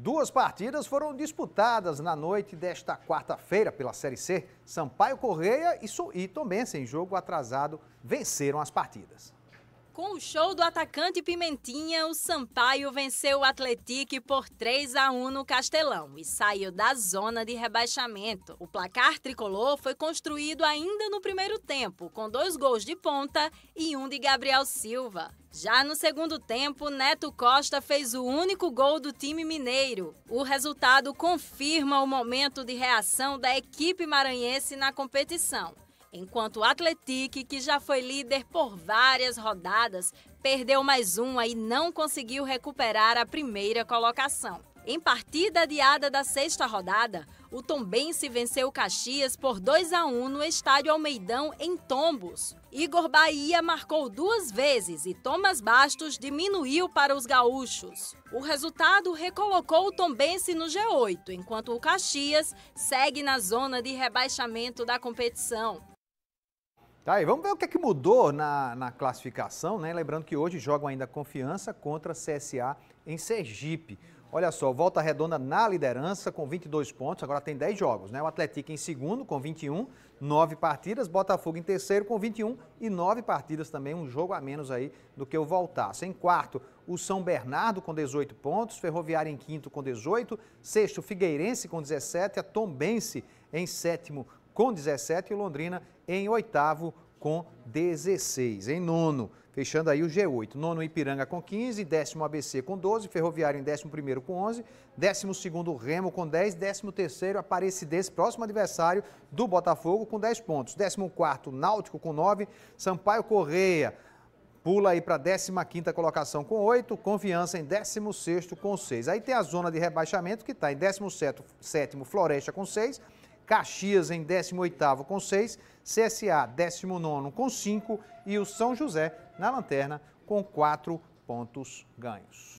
Duas partidas foram disputadas na noite desta quarta-feira pela Série C. Sampaio Correia e, so também sem jogo atrasado, venceram as partidas. Com o show do atacante Pimentinha, o Sampaio venceu o Atletique por 3 a 1 no Castelão e saiu da zona de rebaixamento. O placar tricolor foi construído ainda no primeiro tempo, com dois gols de ponta e um de Gabriel Silva. Já no segundo tempo, Neto Costa fez o único gol do time mineiro. O resultado confirma o momento de reação da equipe maranhense na competição. Enquanto o Atletique, que já foi líder por várias rodadas, perdeu mais uma e não conseguiu recuperar a primeira colocação. Em partida adiada da sexta rodada, o Tombense venceu o Caxias por 2 a 1 no estádio Almeidão, em Tombos. Igor Bahia marcou duas vezes e Thomas Bastos diminuiu para os gaúchos. O resultado recolocou o Tombense no G8, enquanto o Caxias segue na zona de rebaixamento da competição. Tá, aí vamos ver o que é que mudou na, na classificação, né? Lembrando que hoje jogam ainda Confiança contra CSA em Sergipe. Olha só, Volta Redonda na liderança com 22 pontos, agora tem 10 jogos, né? O Atlético em segundo com 21, 9 partidas, Botafogo em terceiro com 21 e 9 partidas também, um jogo a menos aí do que o Voltaço. Em quarto, o São Bernardo com 18 pontos, Ferroviária em quinto com 18, sexto, Figueirense com 17, a Tombense em sétimo com 17 e Londrina em oitavo com 16. Em nono, fechando aí o G8. Nono Ipiranga com 15, décimo ABC com 12, Ferroviário em décimo primeiro com 11, décimo segundo Remo com 10, décimo terceiro Aparecidense, próximo adversário do Botafogo com 10 pontos. Décimo quarto Náutico com 9, Sampaio Correia pula aí para a 15ª colocação com 8, Confiança em 16º com 6. Aí tem a zona de rebaixamento que está em 17º Floresta com 6, Caxias em 18 com 6, CSA 19 com 5 e o São José na lanterna com 4 pontos ganhos.